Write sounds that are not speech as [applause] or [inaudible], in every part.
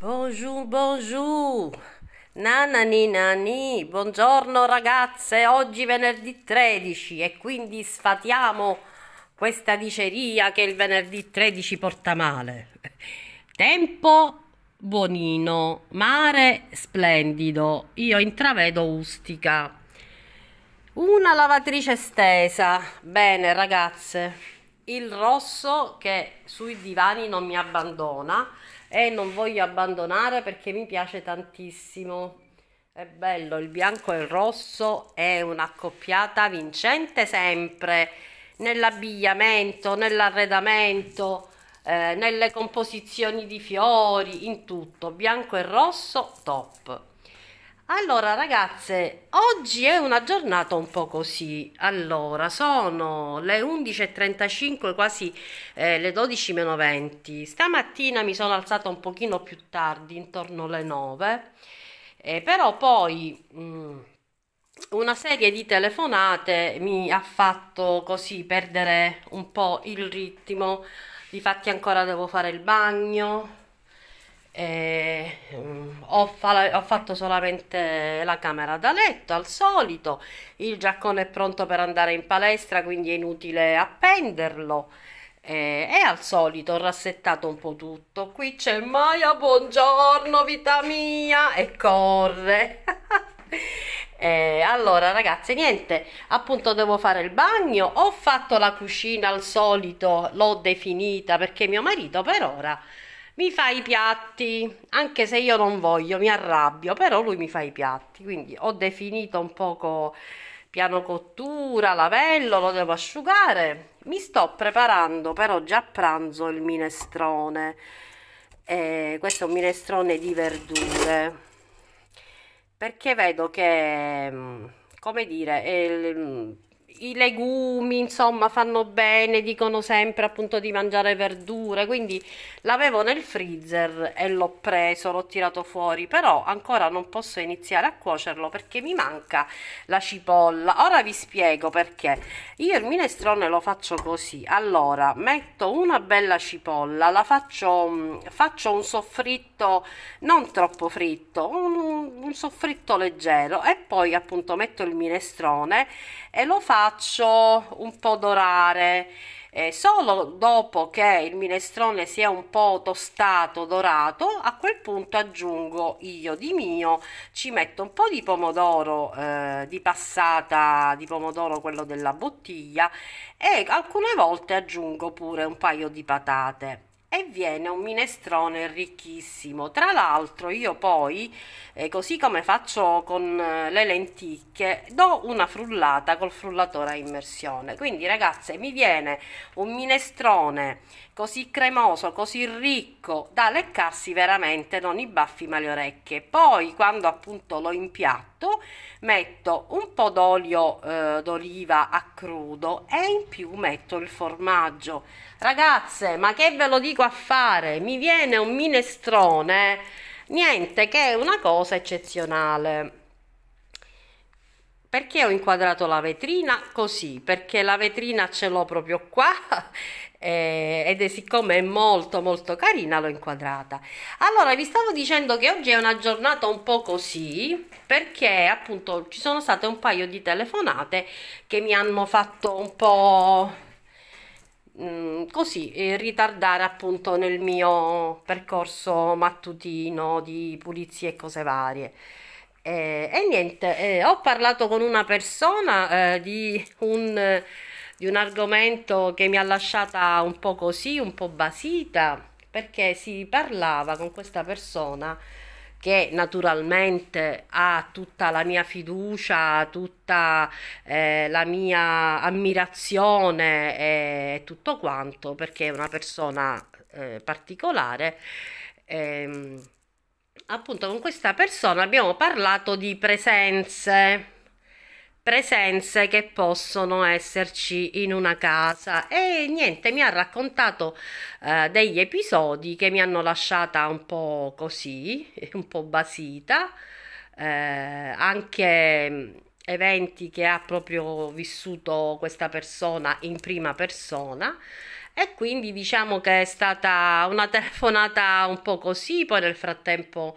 Bonjour, bonjour. Nanani nani, buongiorno ragazze, oggi venerdì 13 e quindi sfatiamo questa diceria che il venerdì 13 porta male. Tempo buonino, mare splendido, io intravedo ustica. Una lavatrice stesa, bene ragazze il rosso che sui divani non mi abbandona e non voglio abbandonare perché mi piace tantissimo. È bello, il bianco e il rosso è un'accoppiata vincente sempre nell'abbigliamento, nell'arredamento, eh, nelle composizioni di fiori, in tutto. Bianco e rosso, top. Allora ragazze, oggi è una giornata un po' così. Allora, sono le 11.35, quasi eh, le 12.20. Stamattina mi sono alzata un pochino più tardi, intorno alle 9. Eh, però poi mh, mm, una serie di telefonate mi ha fatto così perdere un po' il ritmo. Difatti ancora devo fare il bagno eh, ho, fa- ho, fatto solamente la camera da letto al solito il giaccone è pronto per andare in palestra quindi è inutile appenderlo eh, e al solito ho rassettato un po' tutto qui c'è Maya buongiorno vita mia e corre [laughs] Eh, allora ragazze niente appunto devo fare il bagno ho fatto la cucina al solito l'ho definita perché mio marito per ora mi fa i piatti, anche se io non voglio, mi arrabbio, però lui mi fa i piatti, quindi ho definito un poco piano cottura, lavello, lo devo asciugare. Mi sto preparando però già a pranzo il minestrone. Eh, questo è un minestrone di verdure perché vedo che mm, come dire il, i legumi, insomma, fanno bene, dicono sempre appunto di mangiare verdure, quindi l'avevo nel freezer e l'ho preso, l'ho tirato fuori, però ancora non posso iniziare a cuocerlo perché mi manca la cipolla. Ora vi spiego perché. Io il minestrone lo faccio così. Allora, metto una bella cipolla, la faccio mm, faccio un soffritto non troppo fritto, un, un soffritto leggero e poi appunto metto il minestrone e lo faccio faccio un po' dorare eh, solo dopo che il minestrone sia un po' tostato, dorato, a quel punto aggiungo io di mio, ci metto un po' di pomodoro, eh, di passata di pomodoro, quello della bottiglia, e alcune volte aggiungo pure un paio di patate e viene un minestrone ricchissimo. Tra l'altro io poi, eh, così come faccio con eh, le lenticchie, do una frullata col frullatore a immersione. Quindi ragazze mi viene un minestrone così cremoso, così ricco, da leccarsi veramente non i baffi ma le orecchie. Poi quando appunto lo impiatto metto un po' d'olio eh, d'oliva a crudo e in più metto il formaggio. Ragazze, ma che ve lo dico a fare? Mi viene un minestrone, niente, che è una cosa eccezionale. Perché ho inquadrato la vetrina così? Perché la vetrina ce l'ho proprio qua [laughs] eh, ed è siccome è molto molto carina l'ho inquadrata allora vi stavo dicendo che oggi è una giornata un po' così perché appunto ci sono state un paio di telefonate che mi hanno fatto un po' così ritardare appunto nel mio percorso mattutino di pulizie e cose varie. E, e niente, ho parlato con una persona eh, di un di un argomento che mi ha lasciata un po' così, un po' basita, perché si parlava con questa persona che naturalmente ha tutta la mia fiducia, tutta eh, la mia ammirazione e tutto quanto, perché è una persona eh, particolare. Eh, appunto con questa persona abbiamo parlato di presenze presenze che possono esserci in una casa e niente mi ha raccontato eh, degli episodi che mi hanno lasciata un po' così [laughs] un po' basita eh, anche mm, eventi che ha proprio vissuto questa persona in prima persona e quindi diciamo che è stata una [laughs] telefonata un po' così poi nel frattempo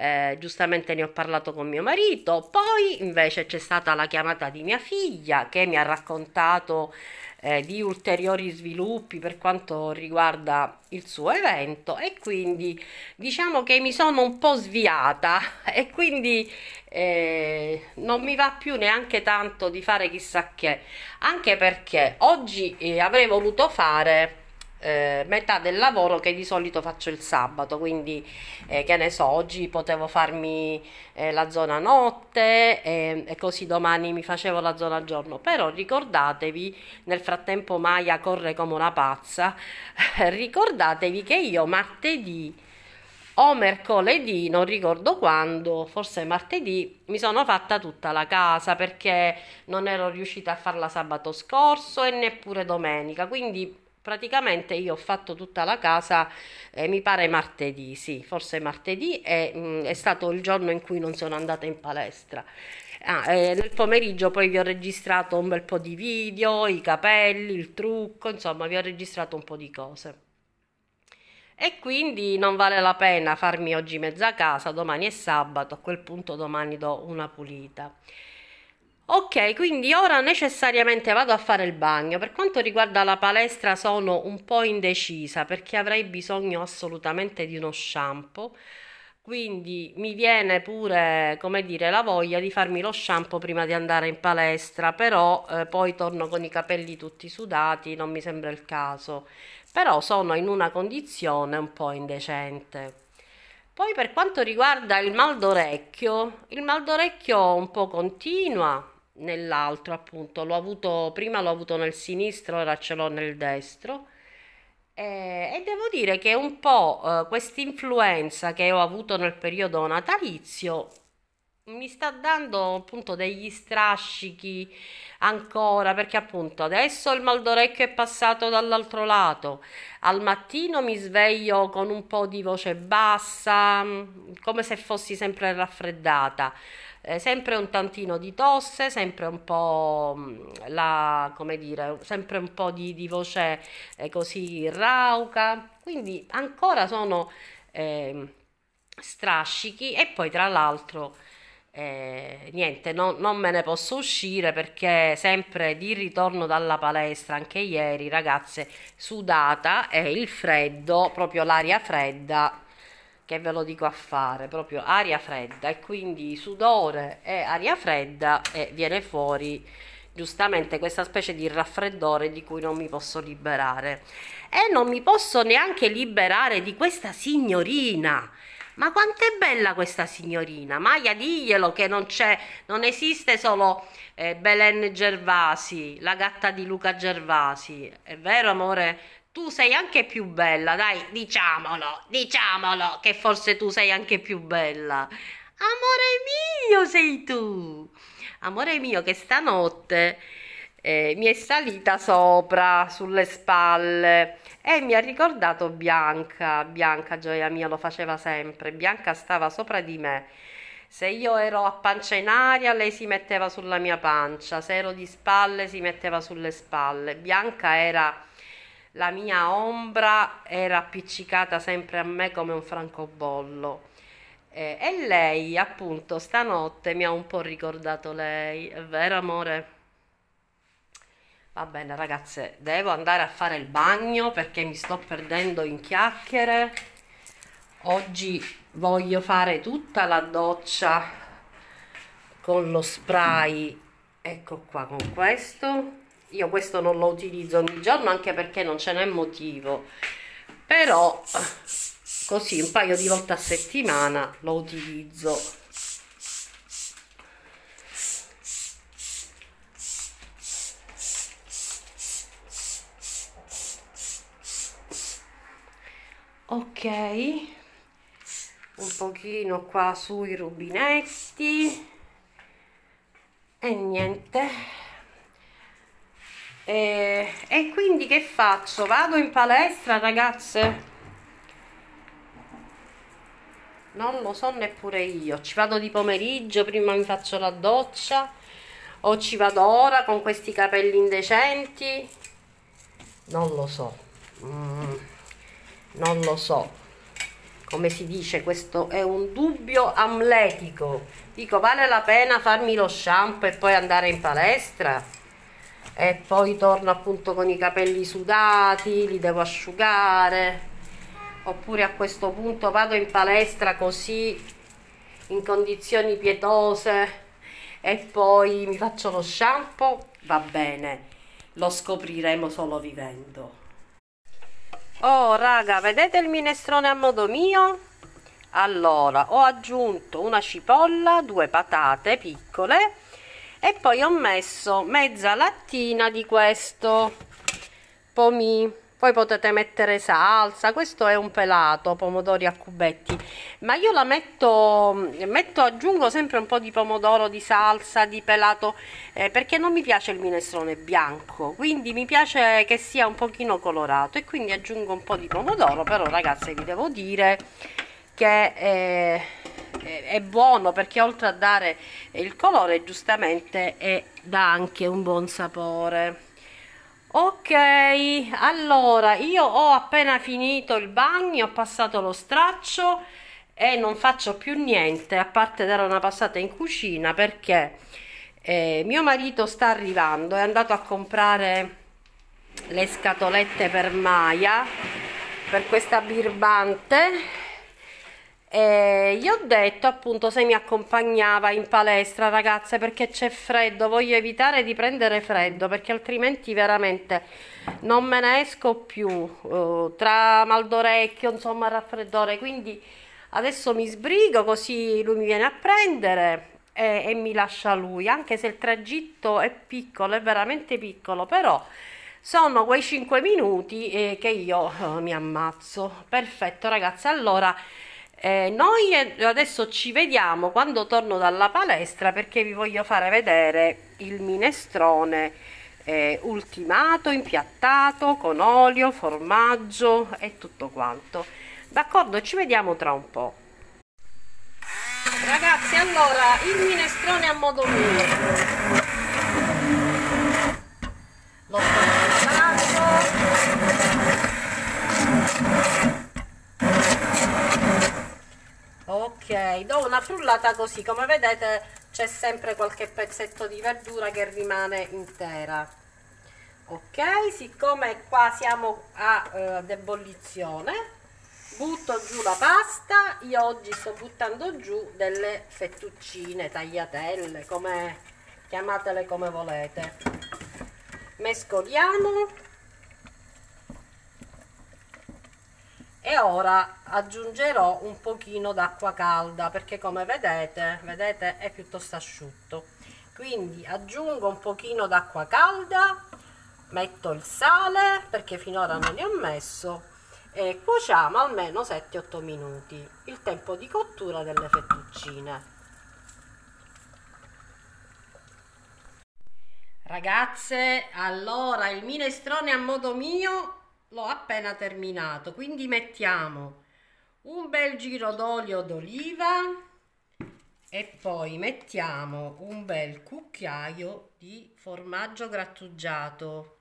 eh, giustamente ne ho parlato con mio marito, poi invece c'è stata la chiamata di mia figlia che mi ha raccontato eh, di ulteriori sviluppi per quanto riguarda il suo evento e quindi diciamo che mi sono un po' sviata [laughs] e quindi eh, non mi va più neanche tanto di fare chissà che, anche perché oggi eh, avrei voluto fare eh, metà del lavoro che di solito faccio il sabato, quindi eh, che ne so, oggi potevo farmi eh, la zona notte ehm, e così domani mi facevo la zona giorno, però ricordatevi, nel frattempo Maya corre come una pazza, [laughs] ricordatevi che io martedì o mercoledì, non ricordo quando, forse martedì, mi sono fatta tutta la casa perché non ero riuscita a farla sabato scorso e neppure domenica, quindi praticamente io ho fatto tutta la casa, eh, mi pare martedì, sì, forse martedì, e, mh, mm, è stato il giorno in cui non sono andata in palestra. Ah, eh, nel pomeriggio poi vi ho registrato un bel po' di video, i capelli, il trucco, insomma vi ho registrato un po' di cose e quindi non vale la pena farmi oggi mezza casa, domani è sabato, a quel punto domani do una pulita. Ok, quindi ora necessariamente vado a fare il bagno. Per quanto riguarda la palestra sono un po' indecisa perché avrei bisogno assolutamente di uno shampoo. Quindi mi viene pure, come dire, la voglia di farmi lo shampoo prima di andare in palestra, però eh, poi torno con i capelli tutti sudati, non mi sembra il caso. Però sono in una condizione un po' indecente. Poi per quanto riguarda il mal d'orecchio, il mal d'orecchio un po' continua, nell'altro appunto l'ho avuto prima l'ho avuto nel sinistro ora ce l'ho nel destro e, e devo dire che un po' eh, questa influenza che ho avuto nel periodo natalizio mi sta dando appunto degli strascichi ancora perché appunto adesso il mal d'orecchio è passato dall'altro lato al mattino mi sveglio con un po' di voce bassa come se fossi sempre raffreddata eh, sempre un tantino di tosse, sempre un po', mm, la, come dire, sempre un po di, di voce eh, così rauca, quindi ancora sono eh, strascichi e poi tra l'altro... Eh, niente, no, non me ne posso uscire perché sempre di ritorno dalla palestra, anche ieri, ragazze, sudata e il freddo, proprio l'aria fredda che ve lo dico a fare, proprio aria fredda e quindi sudore e aria fredda e viene fuori giustamente questa specie di raffreddore di cui non mi posso liberare e non mi posso neanche liberare di questa signorina ma quanto è bella questa signorina Maia diglielo che non c'è non esiste solo eh, Belen Gervasi la gatta di Luca Gervasi è vero amore tu sei anche più bella, dai, diciamolo, diciamolo che forse tu sei anche più bella. Amore mio sei tu. Amore mio che stanotte eh, mi è salita sopra, sulle spalle e mi ha ricordato Bianca. Bianca, gioia mia, lo faceva sempre. Bianca stava sopra di me. Se io ero a pancia in aria, lei si metteva sulla mia pancia. Se ero di spalle, si metteva sulle spalle. Bianca era la mia ombra era appiccicata sempre a me come un francobollo. Eh, e lei, appunto, stanotte mi ha un po' ricordato lei, è vero amore? Va bene ragazze, devo andare a fare il bagno perché mi sto perdendo in chiacchiere. Oggi voglio fare tutta la doccia con lo spray, ecco qua con questo io questo non lo utilizzo ogni giorno anche perché non ce n'è motivo però così un paio di volte a settimana lo utilizzo ok un pochino qua sui rubinetti e niente e, eh, e quindi che faccio vado in palestra ragazze non lo so neppure io ci vado di pomeriggio prima mi faccio la doccia o ci vado ora con questi capelli indecenti non lo so mm, non lo so come si dice questo è un dubbio amletico dico vale la pena farmi lo shampoo e poi andare in palestra e poi torno appunto con i capelli sudati, li devo asciugare oppure a questo punto vado in palestra così in condizioni pietose e poi mi faccio lo shampoo, va bene, lo scopriremo solo vivendo. Oh raga, vedete il minestrone a modo mio? Allora, ho aggiunto una cipolla, due patate piccole, e poi ho messo mezza lattina di questo pomì poi potete mettere salsa questo è un pelato pomodori a cubetti ma io la metto, metto aggiungo sempre un po di pomodoro di salsa di pelato eh, perché non mi piace il minestrone bianco quindi mi piace che sia un pochino colorato e quindi aggiungo un po di pomodoro però ragazze vi devo dire che eh, è, buono perché oltre a dare il colore giustamente è, dà anche un buon sapore ok allora io ho appena finito il bagno ho passato lo straccio e non faccio più niente a parte dare una passata in cucina perché eh, mio marito sta arrivando è andato a comprare le scatolette per Maya per questa birbante e gli ho detto appunto se mi accompagnava in palestra ragazze perché c'è freddo, voglio evitare di prendere freddo perché altrimenti veramente non me ne esco più uh, tra mal d'orecchio, insomma raffreddore, quindi adesso mi sbrigo così lui mi viene a prendere e, e mi lascia lui, anche se il tragitto è piccolo, è veramente piccolo, però sono quei 5 minuti eh, che io eh, mi ammazzo. Perfetto ragazzi, allora eh, noi eh, adesso ci vediamo quando torno dalla palestra perché vi voglio fare vedere il minestrone eh, ultimato, impiattato, con olio, formaggio e tutto quanto. D'accordo, ci vediamo tra un po'. Ragazzi, allora, il minestrone a modo mio. Lo sto ok do una frullata così come vedete c'è sempre qualche pezzetto di verdura che rimane intera ok siccome qua siamo a eh, debolizione butto giù la pasta io oggi sto buttando giù delle fettuccine tagliatelle come chiamatele come volete mescoliamo e ora aggiungerò un pochino d'acqua calda perché come vedete, vedete è piuttosto asciutto quindi aggiungo un pochino d'acqua calda metto il sale perché finora non ne ho messo e cuociamo almeno 7-8 minuti il tempo di cottura delle fettuccine ragazze allora il minestrone a modo mio l'ho appena terminato quindi mettiamo un bel giro d'olio d'oliva e poi mettiamo un bel cucchiaio di formaggio grattugiato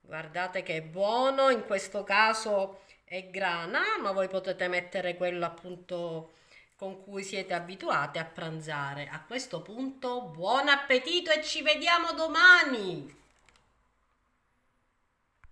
guardate che buono in questo caso è grana ma voi potete mettere quello appunto con cui siete abituati a pranzare a questo punto buon appetito e ci vediamo domani